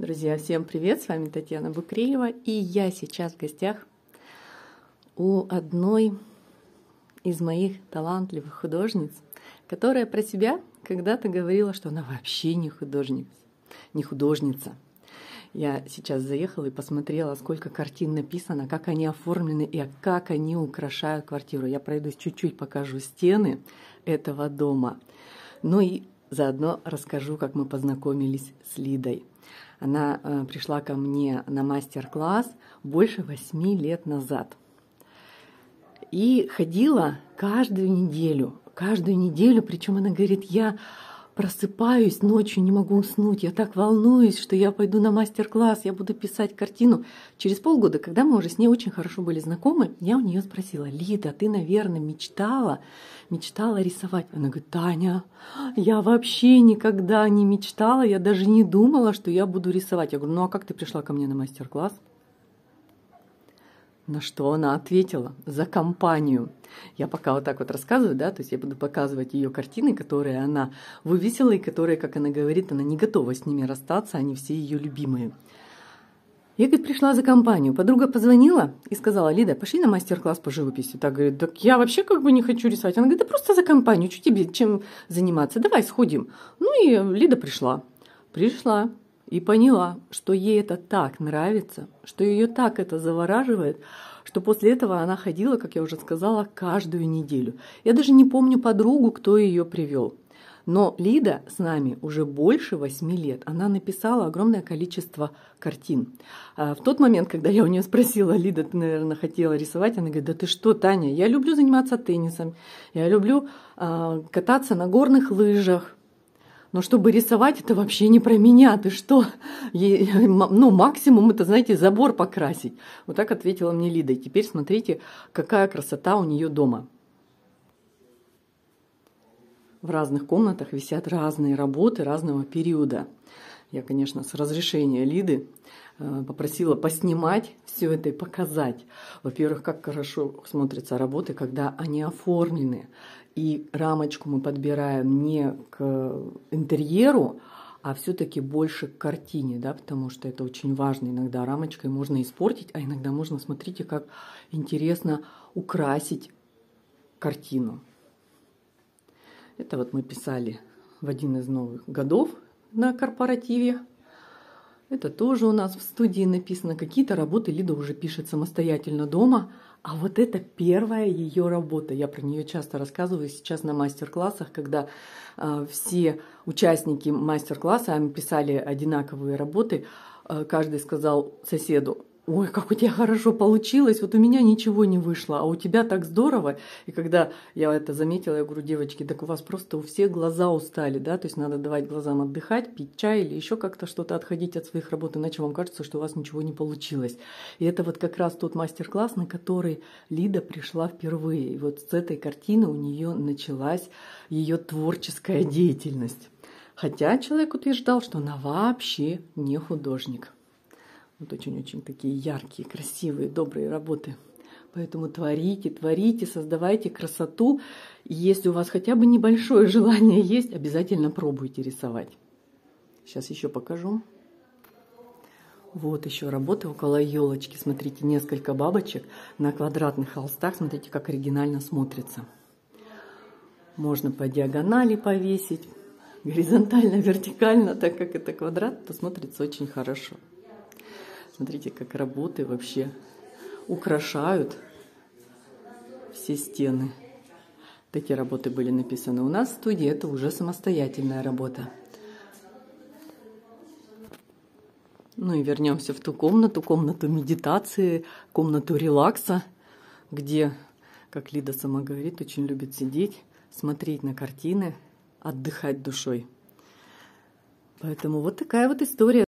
Друзья, всем привет! С вами Татьяна Букреева. И я сейчас в гостях у одной из моих талантливых художниц, которая про себя когда-то говорила, что она вообще не художник, не художница. Я сейчас заехала и посмотрела, сколько картин написано, как они оформлены и как они украшают квартиру. Я пройдусь чуть-чуть, покажу стены этого дома. Ну и заодно расскажу, как мы познакомились с Лидой. Она э, пришла ко мне на мастер-класс больше восьми лет назад. И ходила каждую неделю, каждую неделю, причем она говорит, я просыпаюсь ночью, не могу уснуть, я так волнуюсь, что я пойду на мастер-класс, я буду писать картину. Через полгода, когда мы уже с ней очень хорошо были знакомы, я у нее спросила, Лида, ты, наверное, мечтала, мечтала рисовать. Она говорит, Таня, я вообще никогда не мечтала, я даже не думала, что я буду рисовать. Я говорю, ну а как ты пришла ко мне на мастер-класс? На что она ответила? За компанию. Я пока вот так вот рассказываю, да, то есть я буду показывать ее картины, которые она вывесила и которые, как она говорит, она не готова с ними расстаться, они все ее любимые. Я, говорит, пришла за компанию. Подруга позвонила и сказала, Лида, пошли на мастер-класс по живописи. Так, говорит, так я вообще как бы не хочу рисовать. Она говорит, да просто за компанию, что тебе, чем заниматься, давай сходим. Ну и Лида пришла. Пришла, и поняла, что ей это так нравится, что ее так это завораживает, что после этого она ходила, как я уже сказала, каждую неделю. Я даже не помню подругу, кто ее привел. Но Лида с нами уже больше восьми лет. Она написала огромное количество картин. А, в тот момент, когда я у нее спросила, Лида, ты, наверное, хотела рисовать, она говорит, да ты что, Таня, я люблю заниматься теннисом, я люблю а, кататься на горных лыжах, но чтобы рисовать, это вообще не про меня, ты что? ну, максимум это, знаете, забор покрасить. Вот так ответила мне Лида. И теперь смотрите, какая красота у нее дома. В разных комнатах висят разные работы разного периода – я, конечно, с разрешения Лиды э, попросила поснимать все это и показать. Во-первых, как хорошо смотрятся работы, когда они оформлены. И рамочку мы подбираем не к интерьеру, а все-таки больше к картине, да, потому что это очень важно. Иногда рамочкой можно испортить, а иногда можно, смотрите, как интересно украсить картину. Это вот мы писали в один из новых годов, на корпоративе. Это тоже у нас в студии написано. Какие-то работы Лида уже пишет самостоятельно дома. А вот это первая ее работа. Я про нее часто рассказываю сейчас на мастер-классах, когда э, все участники мастер-класса писали одинаковые работы. Э, каждый сказал соседу, ой, как у тебя хорошо получилось, вот у меня ничего не вышло, а у тебя так здорово. И когда я это заметила, я говорю, девочки, так у вас просто у всех глаза устали, да, то есть надо давать глазам отдыхать, пить чай или еще как-то что-то отходить от своих работ, иначе вам кажется, что у вас ничего не получилось. И это вот как раз тот мастер-класс, на который Лида пришла впервые. И вот с этой картины у нее началась ее творческая деятельность. Хотя человек утверждал, что она вообще не художник. Вот очень-очень такие яркие, красивые, добрые работы. Поэтому творите, творите, создавайте красоту. И если у вас хотя бы небольшое желание есть, обязательно пробуйте рисовать. Сейчас еще покажу. Вот еще работа около елочки. Смотрите, несколько бабочек на квадратных холстах. Смотрите, как оригинально смотрится. Можно по диагонали повесить, горизонтально, вертикально, так как это квадрат, то смотрится очень хорошо. Смотрите, как работы вообще украшают все стены. Такие работы были написаны у нас в студии. Это уже самостоятельная работа. Ну и вернемся в ту комнату, комнату медитации, комнату релакса, где, как Лида сама говорит, очень любит сидеть, смотреть на картины, отдыхать душой. Поэтому вот такая вот история.